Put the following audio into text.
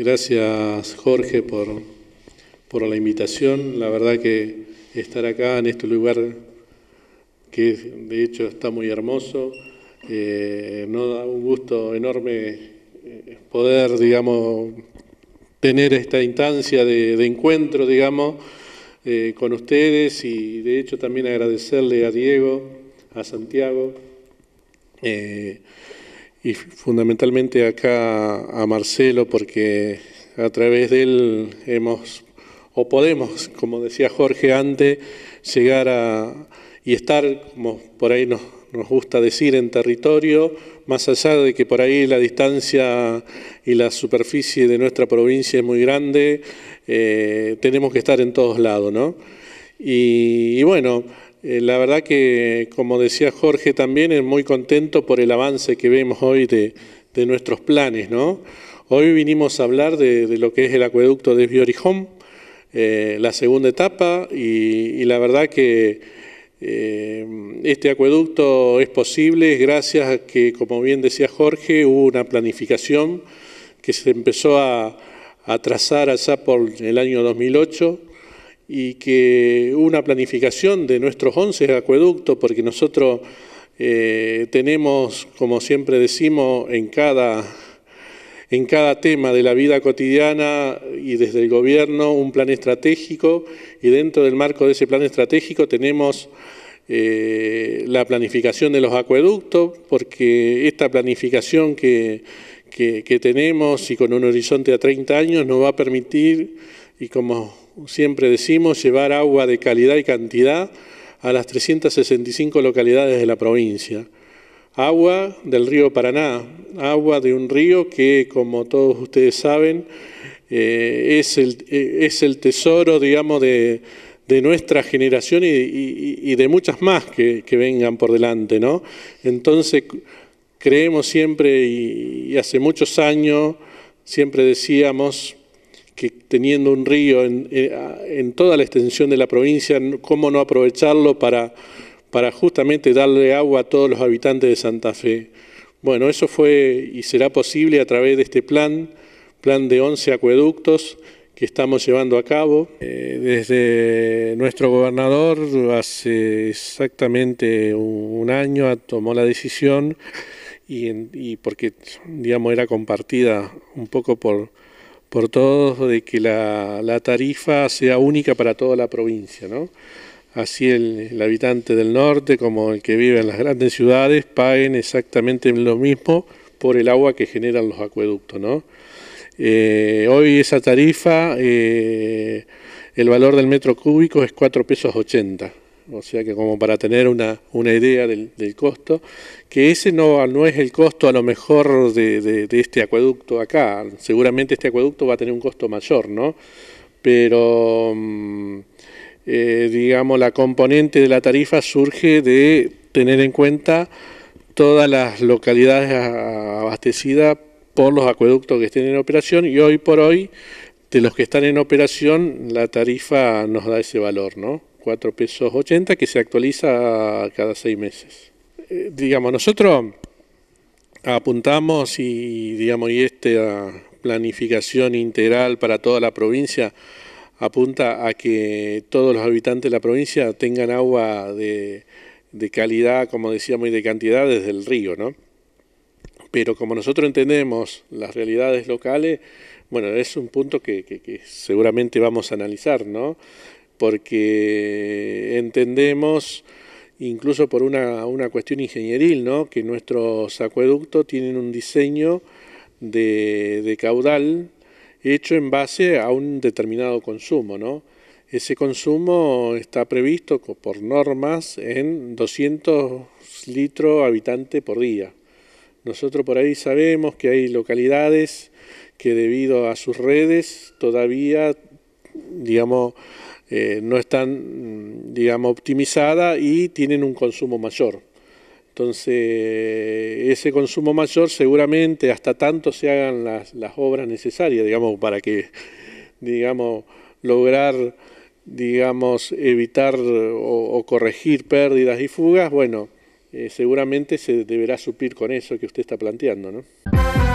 Gracias Jorge por, la invitación. La verdad que estar acá en este lugar que de hecho está muy hermoso, eh, nos da un gusto enorme eh, poder, digamos, tener esta instancia de, encuentro, digamos, eh, con ustedes y de hecho también agradecerle a Diego, a Santiago y fundamentalmente acá a Marcelo, porque a través de él hemos, o podemos, como decía Jorge antes, llegar a, y estar, como por ahí nos, nos gusta decir, en territorio, más allá de que por ahí la distancia y la superficie de nuestra provincia es muy grande, eh, tenemos que estar en todos lados, ¿no? y bueno, eh, la verdad que, como decía Jorge también, es muy contento por el avance que vemos hoy de, nuestros planes. ¿no? Hoy vinimos a hablar de, lo que es el acueducto de Biorijón, eh, la segunda etapa, y, la verdad que eh, este acueducto es posible gracias a que, como bien decía Jorge, hubo una planificación que se empezó a, a trazar allá por el año 2008 y que una planificación de nuestros 11 acueductos, porque nosotros eh, tenemos, como siempre decimos, en cada, en cada tema de la vida cotidiana y desde el gobierno un plan estratégico y dentro del marco de ese plan estratégico tenemos eh, la planificación de los acueductos, porque esta planificación que, tenemos y con un horizonte a 30 años nos va a permitir y como siempre decimos, llevar agua de calidad y cantidad a las 365 localidades de la provincia. Agua del río Paraná, agua de un río que, como todos ustedes saben, eh, es, el, eh, es, el, tesoro, digamos, de, de nuestra generación y, de muchas más que, vengan por delante, ¿no? Entonces, creemos siempre y hace muchos años siempre decíamos que teniendo un río eh, en, toda la extensión de la provincia, cómo no aprovecharlo para, para justamente darle agua a todos los habitantes de Santa Fe. Bueno, eso fue y será posible a través de este plan, plan de 11 acueductos que estamos llevando a cabo. Eh, desde nuestro gobernador, hace exactamente un, año, tomó la decisión y, y porque, digamos, era compartida un poco por por todos de que la, tarifa sea única para toda la provincia, ¿no? Así el, habitante del norte como el que vive en las grandes ciudades paguen exactamente lo mismo por el agua que generan los acueductos, ¿no? Eh, hoy esa tarifa, eh, el valor del metro cúbico es 4 pesos 80 o sea que como para tener una, idea del, costo, que ese no, no es el costo a lo mejor de, este acueducto acá, seguramente este acueducto va a tener un costo mayor, ¿no? Pero, mm, eh, digamos, la componente de la tarifa surge de tener en cuenta todas las localidades abastecidas por los acueductos que estén en operación y hoy por hoy de los que están en operación la tarifa nos da ese valor, ¿no? 4 pesos 80, que se actualiza cada seis meses. Eh, digamos, nosotros apuntamos y, digamos, y esta planificación integral para toda la provincia apunta a que todos los habitantes de la provincia tengan agua de, calidad, como decíamos, y de cantidad desde el río, ¿no? Pero como nosotros entendemos las realidades locales, bueno, es un punto que, que seguramente vamos a analizar, ¿no? porque entendemos, incluso por una, cuestión ingenieril, ¿no? que nuestros acueductos tienen un diseño de, caudal hecho en base a un determinado consumo. ¿no? Ese consumo está previsto por normas en 200 litros habitante por día. Nosotros por ahí sabemos que hay localidades que debido a sus redes todavía, digamos, eh, no están, mm, digamos, optimizadas y tienen un consumo mayor. Entonces, ese consumo mayor seguramente hasta tanto se hagan las, las obras necesarias, digamos, para que, digamos, lograr, digamos, evitar o, corregir pérdidas y fugas, bueno, eh, seguramente se deberá suplir con eso que usted está planteando, ¿no?